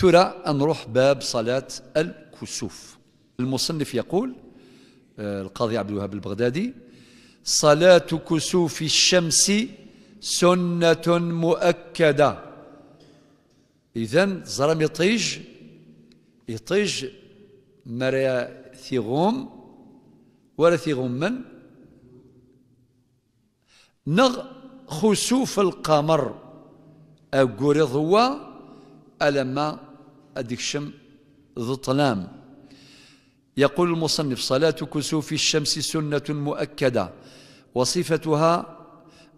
ثرى نروح باب صلاة الكسوف المصنف يقول آه، القاضي عبد الوهاب البغدادي صلاة كسوف الشمس سنة مؤكدة إذن زرم يطيج يطيج مريا ثيغوم ولا ثيغوم من نغ خسوف القمر أقول ألما أديك ذو طلام يقول المصنف صلاة كسوف الشمس سنة مؤكدة وصفتها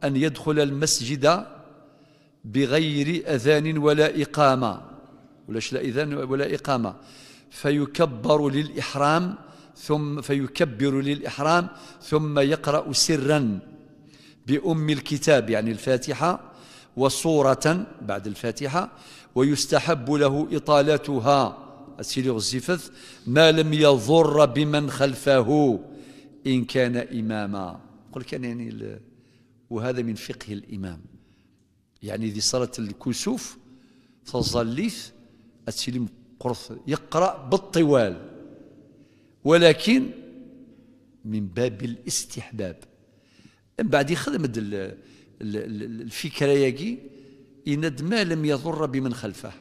أن يدخل المسجد بغير أذان ولا إقامة ولاش لا إذان ولا إقامة فيكبر للإحرام ثم فيكبر للإحرام ثم يقرأ سرا بأم الكتاب يعني الفاتحة وصورة بعد الفاتحة ويستحب له إطالتها أسيري غزيفث ما لم يضر بمن خلفه إن كان إماما قل كان يعني وهذا من فقه الإمام يعني ذي صلاة الكسوف تظليف أتسلم قرص يقرأ بالطوال ولكن من باب الاستحباب من بعد يخدم الفكرة يجي يند ما لم يضر بمن خلفه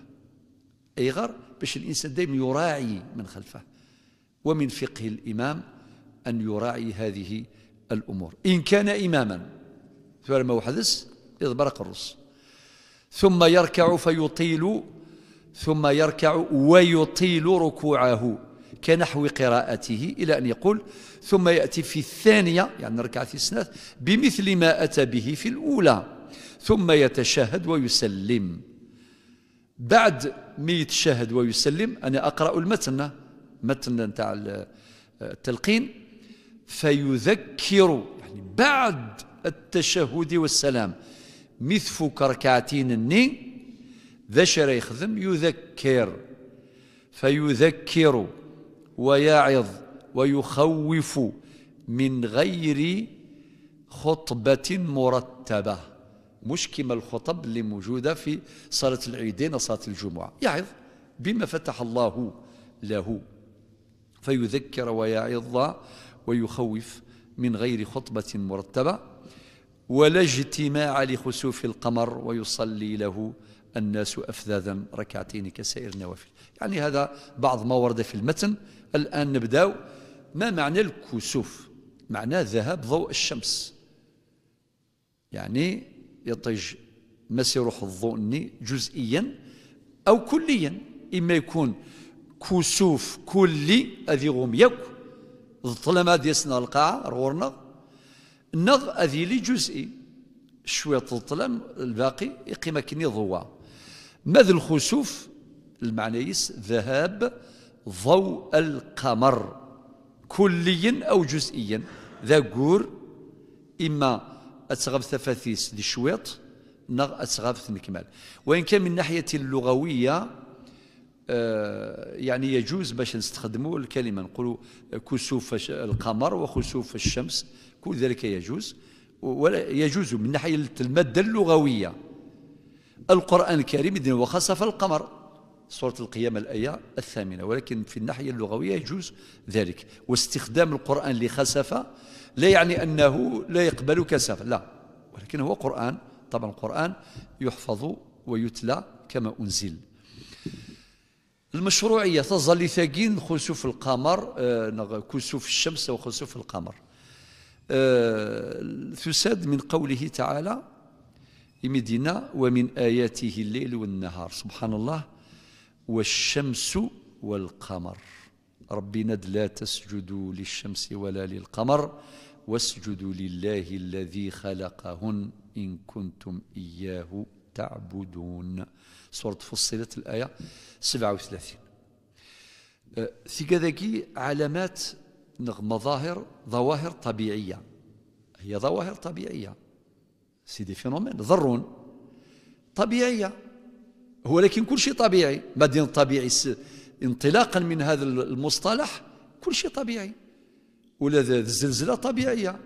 أي غر باش الإنسان دائما يراعي من خلفه ومن فقه الإمام أن يراعي هذه الأمور إن كان إماما وحدث إذ برق الرص ثم يركع فيطيل ثم يركع ويطيل ركوعه كنحو قراءته إلى أن يقول ثم يأتي في الثانية يعني في الثالثة بمثل ما أتى به في الأولى ثم يتشهد ويسلم بعد ما يتشهد ويسلم أنا أقرأ المتن متن نتاع التلقين فيذكر يعني بعد التشهد والسلام مثف كركعتين النين ذا شريخ يخدم يذكر فيذكر ويعظ ويخوف من غير خطبة مرتبة مش كما الخطب اللي موجودة في صلاة العيدين صلاة الجمعة يعظ بما فتح الله له فيذكر ويعظ ويخوف من غير خطبة مرتبة ولا اجتماع لخسوف القمر ويصلي له الناس أفذاذا ركعتين كسائر النوافل يعني هذا بعض ما ورد في المتن الآن نبدأ ما معنى الكسوف معناه ذهاب ضوء الشمس يعني يطيج مسيرة الظن جزئيا أو كليا إما يكون كسوف كلي أذي غوم يك طالما ديسنا القاعة رغورنا نغ أذي لي جزئي شوية الظلم الباقي يقيم كني ضوا ماذا الخسوف المعنى ذهاب ضوء القمر كليا أو جزئيا ذا قور إما أتغب ثفاثيس دي شويط نغ أتغب ثنكمال وإن كان من ناحية اللغوية آه، يعني يجوز باش نستخدموا الكلمة نقولوا كسوف القمر وخسوف الشمس كل ذلك يجوز ولا يجوز من ناحية المادة اللغوية القرآن الكريم إذن وخسف القمر سورة القيامة الآية الثامنة ولكن في الناحية اللغوية يجوز ذلك واستخدام القرآن لخسف لا يعني أنه لا يقبل كسفا لا ولكن هو قرآن طبعا القرآن يحفظ ويتلى كما أنزل المشروعية تظل ثقين خسوف القمر آه، كسوف الشمس وخسوف القمر آه، تساد من قوله تعالى يمدنا ومن آياته الليل والنهار سبحان الله والشمس والقمر ربنا لا تسجدوا للشمس ولا للقمر واسجدوا لله الذي خلقهن إن كنتم إياه تعبدون سورة فصلت الآية 37 في كذاكي علامات مظاهر ظواهر طبيعية هي ظواهر طبيعية سي دي فينومين ضرون طبيعية ولكن كل شيء طبيعي مدين طبيعي انطلاقا من هذا المصطلح كل شيء طبيعي ولا الزلزله طبيعيه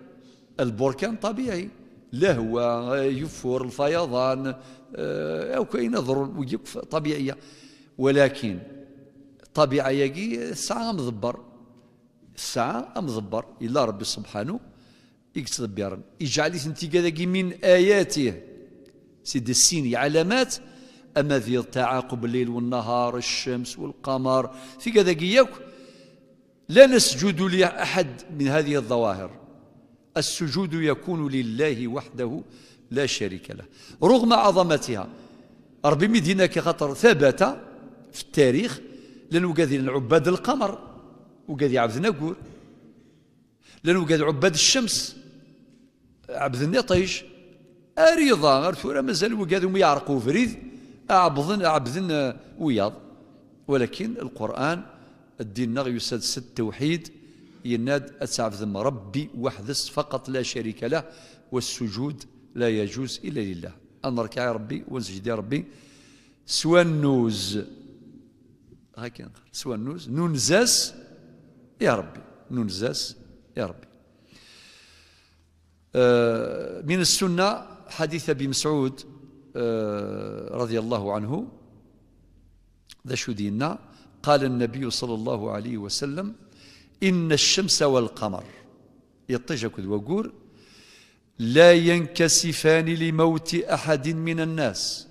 البركان طبيعي لهوة يفور الفيضان آه، أو كاين ضر طبيعية ولكن الطبيعة ياكي الساعة مضبر الساعة مضبر إلا ربي سبحانه يكتب بيرن يجعل انت من آياته سيدي السيني علامات أما ذي تعاقب الليل والنهار الشمس والقمر في كذا ياك لا نسجد لأحد من هذه الظواهر السجود يكون لله وحده لا شريك له رغم عظمتها ربي مدينة كخطر ثبت في التاريخ لأنه قاد عباد القمر وقاد عبد نقول لأنه قاد عباد الشمس عبد النطيش أريضا غير مازال وقادهم يعرقوا فريد أعبدن أعبدن وياض ولكن القرآن الدين يساد ست توحيد يناد ذم ربي وحدس فقط لا شريك له والسجود لا يجوز إلا لله أن يا ربي ونسجد يا ربي سوى النوز هكا سوى النوز نونزاس يا ربي نونزاس يا ربي آه، من السنة حديث أبي مسعود آه، رضي الله عنه ذا شو ديننا قال النبي صلى الله عليه وسلم إن الشمس والقمر يطجك وقور لا ينكسفان لموت أحد من الناس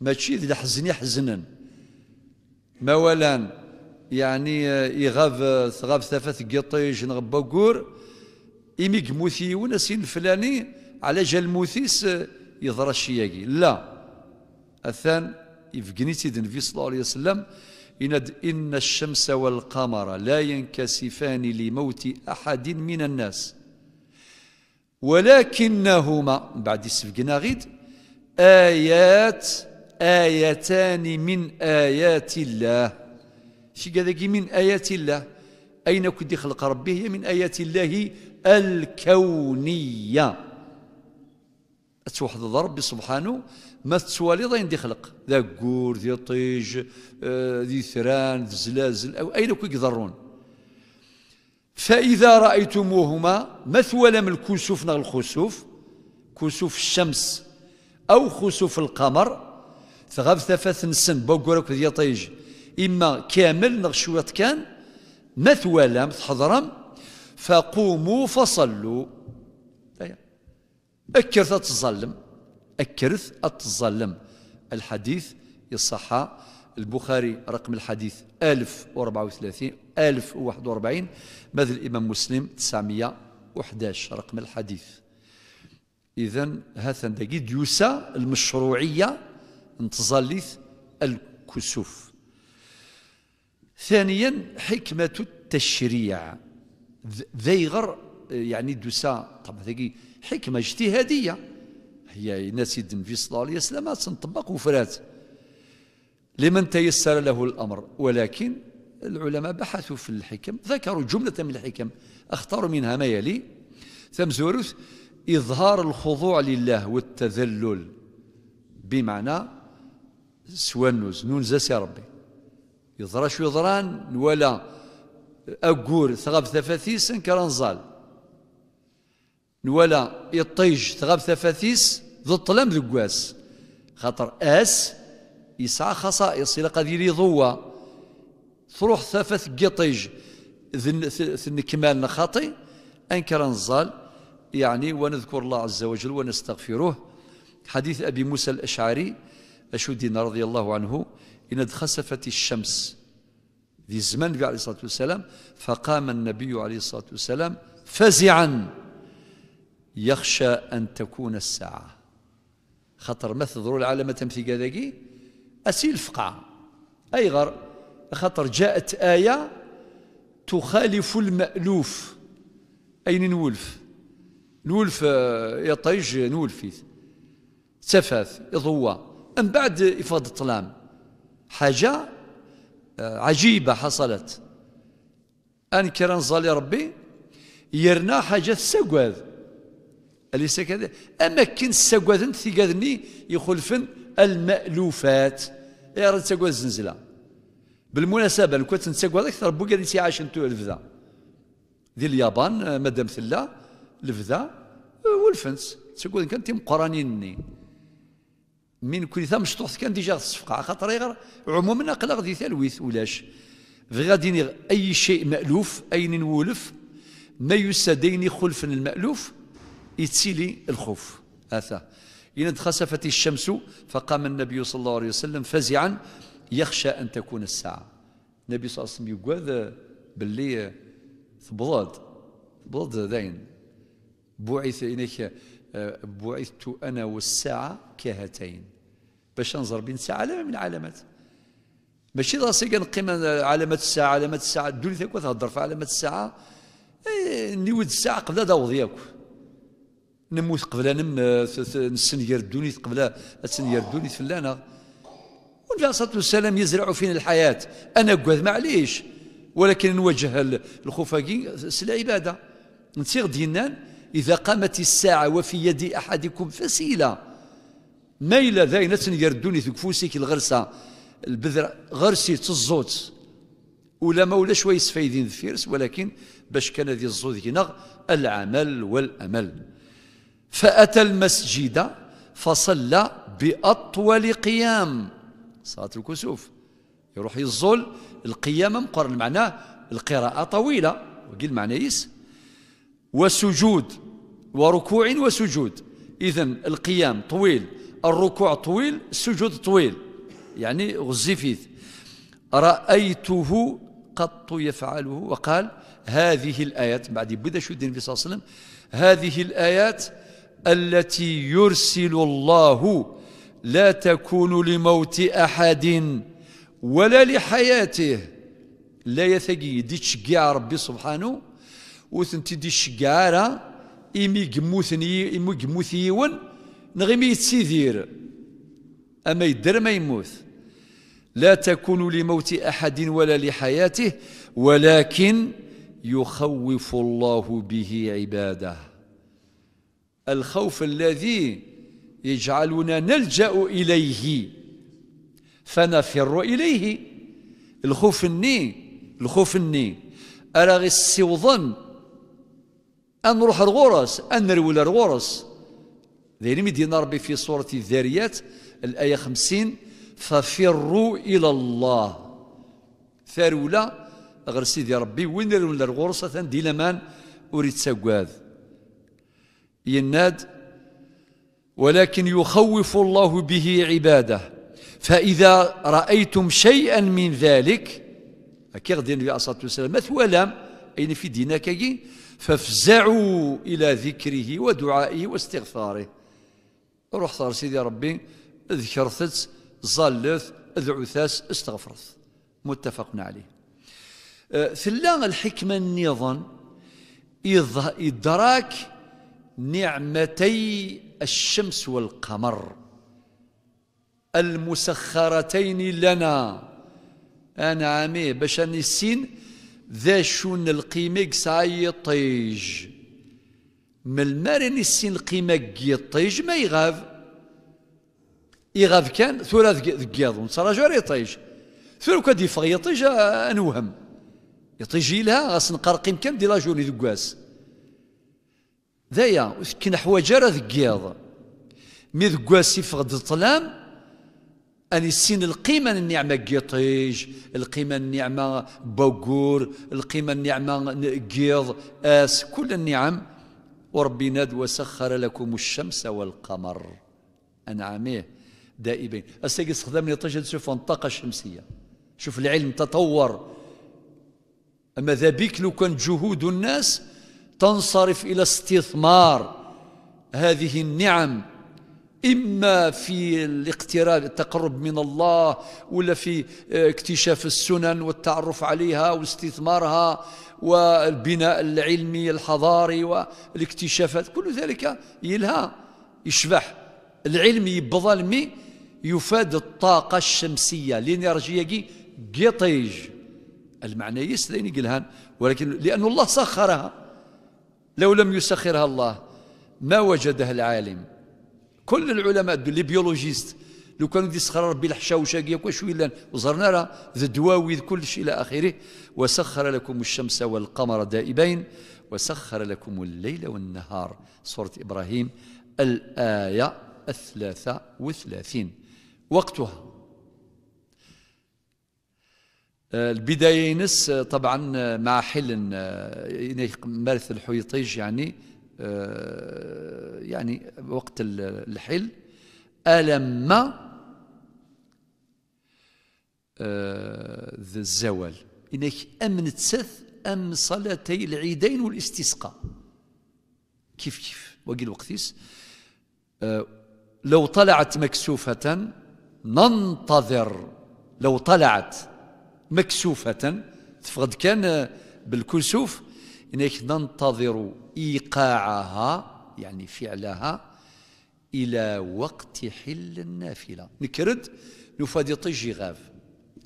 ما تشيد لحزن يحزنا ما ولان يعني يغاف ثغاف ثفث قطيج نغب قور إمي موثي ونسين فلاني على جال موثيس يضرى الشياقي لا أثان يفقني تيدن النبي صلى الله عليه وسلم إن الشمس والقمر لا ينكسفان لموت أحد من الناس ولكنهما بعد سفقنا غيد آيات آيتان من آيات الله شي قال من آيات الله أين كنت خلق ربه من آيات الله الكونية توحد ربي سبحانه ما ضين أين خلق ذا قور ذي طيج آه، ذي ثران ذي زلازل أو أين كو يقدرون فإذا رأيتموهما مثولا من الكسوف نغ الخسوف كسوف الشمس أو خسوف القمر ثغاب ثفاث نسن بوكورك ذي طيج إما كامل نغ شوية كان مثولا تحضرم فقوموا فصلوا أكرث أتظلم أكرث أتظلم الحديث يصحى البخاري رقم الحديث 1034 1041 ماذا الإمام مسلم 911 رقم الحديث إذا هذا دقي يوسى المشروعية نتظلث الكسوف ثانيا حكمة التشريع ذيغر يعني دوسا طبعا هذيك حكمة اجتهادية هي ناس النبي صلى الله عليه وسلم تنطبق وفرات لمن تيسر له الأمر ولكن العلماء بحثوا في الحكم ذكروا جملة من الحكم اختاروا منها ما يلي ثم زورث إظهار الخضوع لله والتذلل بمعنى سوانوز نونزا يا ربي يظهر شو يضران ولا أقور ثغب ثفاثيس كرنزال نوالا يطيج ثغاب ثفاثيس ذو الطلام ذقواس خاطر اس يسعى خصائص الى قديري ضوى تروح ثفث قطيج ذن كمالنا خاطي انكر نزال يعني ونذكر الله عز وجل ونستغفره حديث ابي موسى الاشعري اشدنا رضي الله عنه ان خسفت الشمس ذي النبي عليه الصلاه والسلام فقام النبي عليه الصلاه والسلام فزعا يخشى أن تكون الساعة خطر ما ضرور العالم تمثي قذقي أسيل فقع أي غر خطر جاءت آية تخالف المألوف أين نولف نولف آه، يطيج نولف سفاث يضوى من بعد إفاض الطلام حاجة آه، عجيبة حصلت أنكر نظل ربي يرنا حاجة سقوذ أليس كذا أما كن ساقوذن ثقاذني يخلفن المألوفات يا إيه رد ساقوذ الزنزلة بالمناسبة لو كنت نساقوذ أكثر بوكا اللي سيعاش انتو الفذا ذي اليابان آه، مدام ثلا الفذا آه، والفنس تساقوذ كان تيم قرانيني من كل ثام شطوح كان ديجا الصفقة خاطر غير عموما أقل غادي ثلويث ولاش غادي أي شيء مألوف أين نولف ما يسادين خلف المألوف يتسيلي الخوف آثا إن خسفت الشمس فقام النبي صلى الله عليه وسلم فزعا يخشى أن تكون الساعة النبي صلى الله عليه وسلم يقول باللي ثبضاد ثبضاد ذاين بعث إليك بعثت أنا والساعة كهاتين باش ننظر بين ساعة علامة من علامات ماشي راسي كنقيم علامة الساعة علامة الساعة الدولي تاكو تهضر في علامة الساعة إيه، نيود الساعة قبل داوض ياكو نموت قبل نم نسنير الدنيا قبل تسنير الدنيا فلانا والنبي عليه الصلاه والسلام يزرع فينا الحياه انا قاد معليش ولكن نوجه الخفاقي سلا عباده نسيغ دينان اذا قامت الساعه وفي يد احدكم فسيله ما الى ذاين تنير الدنيا كفوسك الغرسه البذره غرسي تزوت ولا ما ولا شويه سفايدين فيرس ولكن باش كان ذي الزوت هنا العمل والامل فأتى المسجد فصلى بأطول قيام صلاة الكسوف يروح يزول القيام مقارن معناه القراءة طويلة وقيل معنى يس وسجود وركوع وسجود إذا القيام طويل الركوع طويل السجود طويل يعني غزفيث رأيته قط يفعله وقال هذه الآيات بعد بدا شو النبي صلى الله عليه وسلم هذه الآيات التي يرسل الله لا تكون لموت أحد ولا لحياته لا يثقي دي تشجع ربي سبحانه وثنتي دي الشجعارة إمي جموثني إمي جموثيون نغيم يتسيدير أما يدر ما يموت لا تكون لموت أحد ولا لحياته ولكن يخوف الله به عباده الخوف الذي يجعلنا نلجأ إليه فنفر إليه الخوف الني الخوف الني أرى السوضن أن نروح الغرس أن نرول الغرس ذي مدينة ربي في سورة الذاريات الآية خمسين ففروا إلى الله ثاروا غير سيدي ربي وين نروي الغرس ثان ديلمان أريد سواذ يناد ولكن يخوف الله به عباده فإذا رأيتم شيئا من ذلك هكا غادي النبي عليه الصلاة والسلام مثولا أين في دينك فافزعوا إلى ذكره ودعائه واستغفاره روح صار سيدي ربي ذكرثت ظلث ذعثاس استغفرت متفقنا عليه ثلا أه، الحكمة النظام إدراك نعمتي الشمس والقمر المسخرتين لنا انا عامي باش السين ذا شون ساي سايطيج من المارين السين القيمة يطيج ما يغاف يغاف كان ثلاث ذكياض صار جوار يطيج ثلاث كاد يطيج آه، انوهم يطيج لها غاس نقرقيم كان دي لا جورني ذكواس دايا كنا حوايج راه ذكيض مي ذكوا واسف غد الظلام أني سين القيمة النعمة قيطيج القيمة النعمة بوكور القيمة النعمة قيض آس كل النعم وربي ناد وسخر لكم الشمس والقمر أنعميه دائبين استخدم لي طاجه تشوف الطاقة الشمسية شوف العلم تطور أما ذا بيك لو كان جهود الناس تنصرف إلى استثمار هذه النعم إما في الاقتراب التقرب من الله ولا في آه، اكتشاف السنن والتعرف عليها واستثمارها والبناء العلمي الحضاري والاكتشافات كل ذلك يلها يشبح العلم بظلمي يفاد الطاقة الشمسية لينرجيكي قطيج المعنى يسدين قلهان ولكن لأن الله سخرها لو لم يسخرها الله ما وجدها العالم كل العلماء لي بيولوجيست لو كانوا يسخر ربي الحشاوشاقية وكاش ويلان وزرنا راه ذا الدواوي كل شيء إلى آخره وسخر لكم الشمس والقمر دائبين وسخر لكم الليل والنهار سورة إبراهيم الآية الثلاثة وثلاثين وقتها آه، البداية ينس آه، طبعا آه، مع حل مارث الحويطيج يعني يعني وقت الحل ألما ذا الزوال إنك أم نتسث أم صلاتي العيدين والاستسقاء كيف كيف وقي الوقتيس لو طلعت مكسوفة ننتظر لو طلعت مكسوفة تفقد كان بالكسوف إنك ننتظر إيقاعها يعني فعلها إلى وقت حل النافلة نكرد نفادي طيجي غاف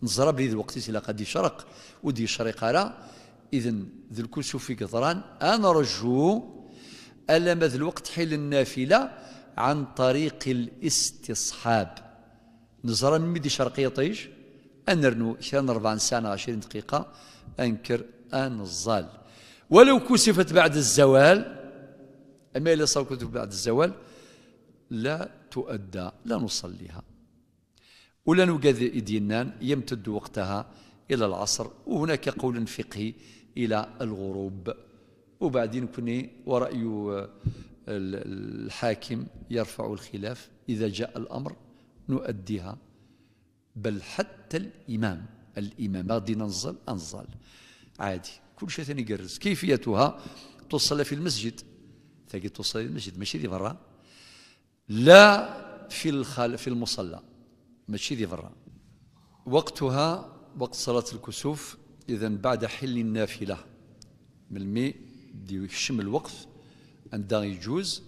نزرب لي الوقت إلى قد شرق ودي شرق على إذن ذو الكسوف في قطران أنا رجو ألا مذ الوقت حل النافلة عن طريق الاستصحاب نزرى ميدي شرقية طيج أنرنو كان 40 سنة 20 دقيقة أنكر أن الظل ولو كسفت بعد الزوال أما إلا صار بعد الزوال لا تؤدى لا نصليها ولا نقاد دينان يمتد وقتها إلى العصر وهناك قول فقهي إلى الغروب وبعدين كني ورأي آه، الحاكم يرفع الخلاف إذا جاء الأمر نؤديها بل حتى الإمام الإمام غادي ننزل أنزل عادي كل شيء ثاني يقرز كيفيتها تصلى في المسجد تلقى تصلى في المسجد ماشي ذي برا لا في الخال في المصلى ماشي ذي برا وقتها وقت صلاة الكسوف إذا بعد حل النافلة من المي دي يشم الوقف عندها يجوز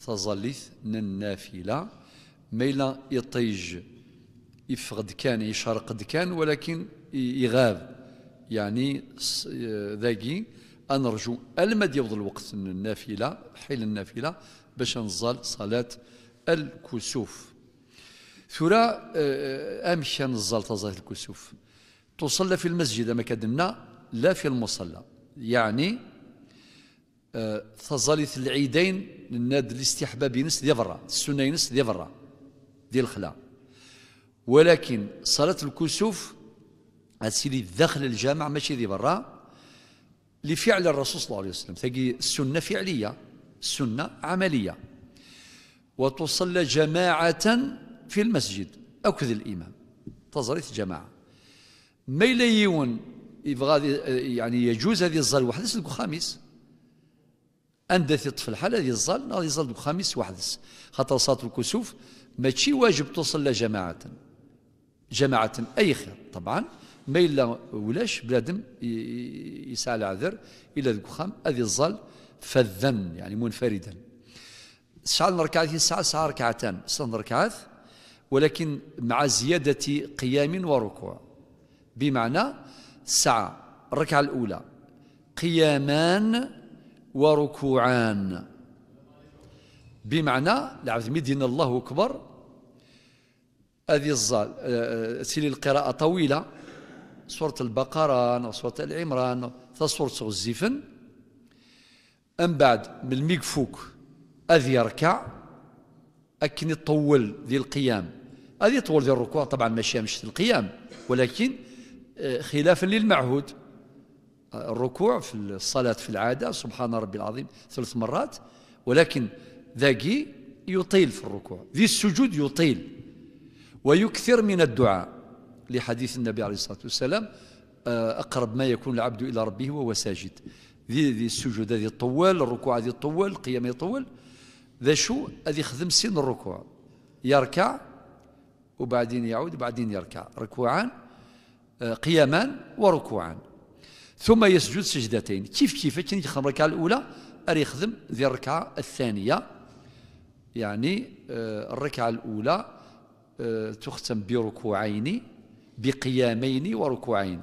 تظليث النافلة ميلا يطيج يفقد كان يشرقد كان ولكن يغاب يعني ذاكي أنرجو المد يوض الوقت النافلة حيل النافلة باش نزال صلاة الكسوف ثرا آه، أمشي نزال صلاة الكسوف تصلى في المسجد ما كدنا لا في المصلى يعني آه، تظلت العيدين للناد الاستحباب ينس دي برا السنة ينس دي برا ديال الخلا ولكن صلاة الكسوف هتسيري داخل الجامع ماشي ذي برا لفعل الرسول صلى الله عليه وسلم تجي السنة فعلية السنة عملية وتصلى جماعة في المسجد أكذ الإمام تظريت جماعة ما يليون يبغى يعني يجوز هذه الظل واحد لك خامس أندث في حال هذه الظل هذه الظل خامس واحد خاطر صلاة الكسوف ماشي واجب تصلى جماعة جماعة أي خير طبعا ما إلا ولاش بلادم يسعى العذر إلى الكخام أذي الظل فذا يعني منفردا سعى ركعات ساعة سعى ركعتان سنة ركعات ولكن مع زيادة قيام وركوع بمعنى سعى الركعة الأولى قيامان وركوعان بمعنى لعبد مدين الله أكبر هذه الزال آه، آه، سيلي القراءة طويلة سورة البقرة سورة العمران سورة الزفن من بعد من الميكفوك هذه يركع أكن يطول ذي القيام هذه يطول ذي الركوع طبعا ماشي مش القيام ولكن آه، خلافا للمعهود الركوع في الصلاة في العادة سبحان ربي العظيم ثلاث مرات ولكن ذاقي يطيل في الركوع ذي السجود يطيل ويكثر من الدعاء لحديث النبي عليه الصلاة والسلام آه، أقرب ما يكون العبد إلى ربه وهو ساجد ذي ذي السجود هذه الطوال الركوع هذه الطوال القيام يطول ذا شو هذه خدم سن الركوع يركع وبعدين يعود وبعدين يركع ركوعان آه، قيامان وركوعان ثم يسجد سجدتين كيف كيف كان يخدم الركعة الأولى أري يخدم ذي الركعة الثانية يعني آه، الركعة الأولى تختم بركوعين بقيامين وركوعين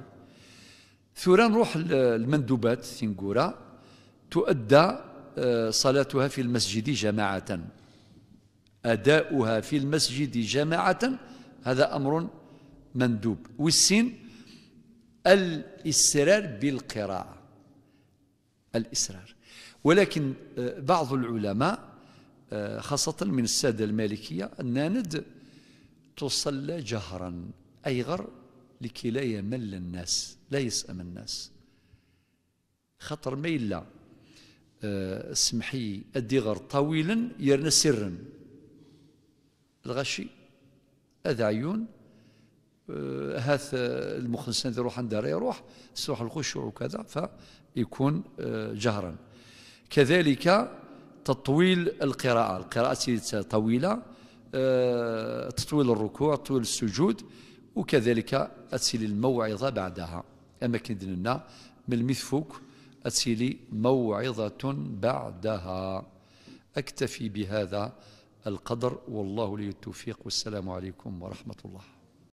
ثورا نروح المندوبات تنقورا تؤدى آه، صلاتها في المسجد جماعة أداؤها في المسجد جماعة هذا أمر مندوب والسين الإسرار بالقراءة الإسرار ولكن آه، بعض العلماء آه، خاصة من السادة المالكية الناند تصلى جهرا أي غر لكي لا يمل الناس لا يسأم الناس خطر ما إلا آه، اسمحي أدي غر طويلا يرنا سرا الغشي هذا عيون هذا آه، هاث آه، المخنسان ذي عند دار يروح سروح الخشوع وكذا فيكون جهرا كذلك تطويل القراءة القراءة طويلة آه، تطويل الركوع تطويل السجود وكذلك أتسيلي الموعظة بعدها أماكن ديننا من المثفوك أتسيلي موعظة بعدها أكتفي بهذا القدر والله لي التوفيق والسلام عليكم ورحمة الله